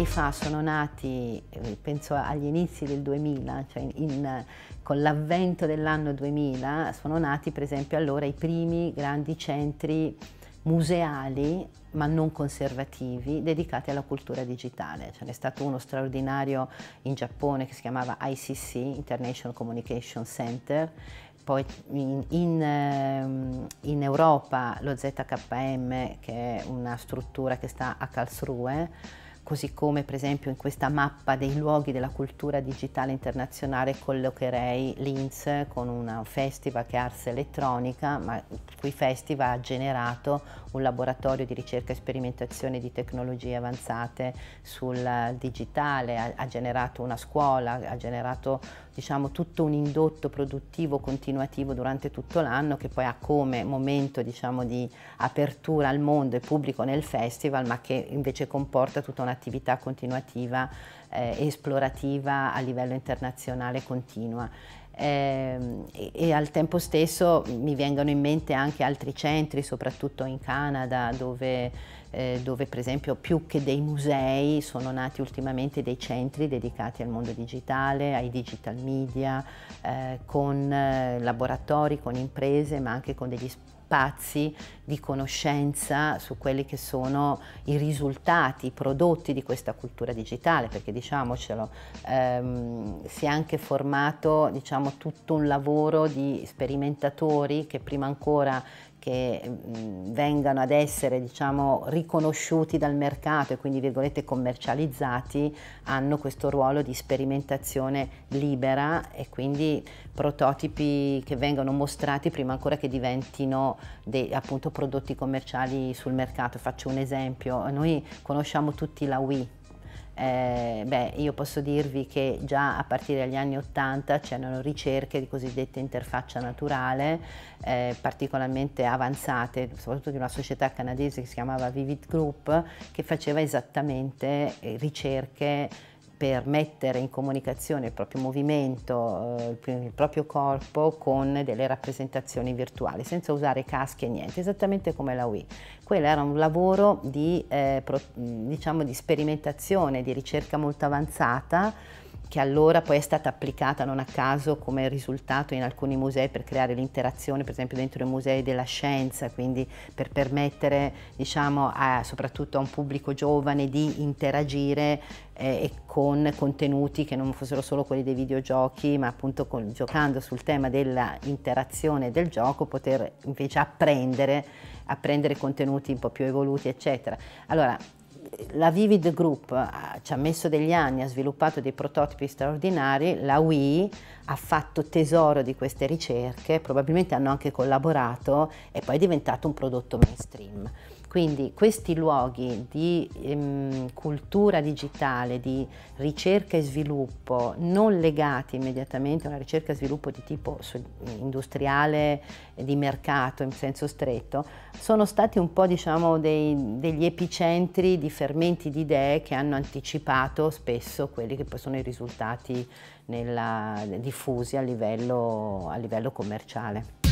anni fa sono nati, eh, penso agli inizi del 2000, cioè in, con l'avvento dell'anno 2000, sono nati per esempio allora i primi grandi centri museali ma non conservativi dedicati alla cultura digitale. Ce n'è stato uno straordinario in Giappone che si chiamava ICC, International Communication Center, poi in, in, ehm, in Europa lo ZKM che è una struttura che sta a Karlsruhe così come per esempio in questa mappa dei luoghi della cultura digitale internazionale collocherei Linz con un festival che è Ars Elettronica, ma cui festival ha generato un laboratorio di ricerca e sperimentazione di tecnologie avanzate sul digitale, ha, ha generato una scuola, ha generato diciamo, tutto un indotto produttivo continuativo durante tutto l'anno che poi ha come momento diciamo, di apertura al mondo e pubblico nel festival, ma che invece comporta tutta un'attività continuativa eh, esplorativa a livello internazionale continua Ehm, e, e al tempo stesso mi vengono in mente anche altri centri, soprattutto in Canada, dove, eh, dove, per esempio più che dei musei sono nati ultimamente dei centri dedicati al mondo digitale, ai digital media, eh, con eh, laboratori, con imprese, ma anche con degli spazi pazzi di conoscenza su quelli che sono i risultati, i prodotti di questa cultura digitale, perché diciamocelo, ehm, si è anche formato diciamo, tutto un lavoro di sperimentatori che prima ancora che mh, vengano ad essere diciamo, riconosciuti dal mercato e quindi virgolette commercializzati hanno questo ruolo di sperimentazione libera e quindi prototipi che vengono mostrati prima ancora che diventino dei, appunto prodotti commerciali sul mercato. Faccio un esempio, noi conosciamo tutti la Wii eh, beh, io posso dirvi che già a partire dagli anni 80 c'erano ricerche di cosiddetta interfaccia naturale, eh, particolarmente avanzate, soprattutto di una società canadese che si chiamava Vivid Group, che faceva esattamente eh, ricerche per mettere in comunicazione il proprio movimento, eh, il proprio corpo con delle rappresentazioni virtuali, senza usare caschi e niente, esattamente come la Wii. Quello era un lavoro di, eh, pro, diciamo, di sperimentazione, di ricerca molto avanzata, che allora poi è stata applicata non a caso come risultato in alcuni musei per creare l'interazione, per esempio dentro i musei della scienza, quindi per permettere diciamo, a, soprattutto a un pubblico giovane di interagire eh, con contenuti che non fossero solo quelli dei videogiochi, ma appunto con, giocando sul tema dell'interazione del gioco, poter invece apprendere, apprendere contenuti un po' più evoluti, eccetera. Allora, la Vivid Group eh, ci ha messo degli anni, ha sviluppato dei prototipi straordinari, la Wii ha fatto tesoro di queste ricerche, probabilmente hanno anche collaborato e poi è diventato un prodotto mainstream. Quindi questi luoghi di ehm, cultura digitale, di ricerca e sviluppo, non legati immediatamente a una ricerca e sviluppo di tipo industriale, di mercato in senso stretto, sono stati un po' diciamo, dei, degli epicentri di fermenti di idee che hanno anticipato spesso quelli che poi sono i risultati nella, diffusi a livello, a livello commerciale.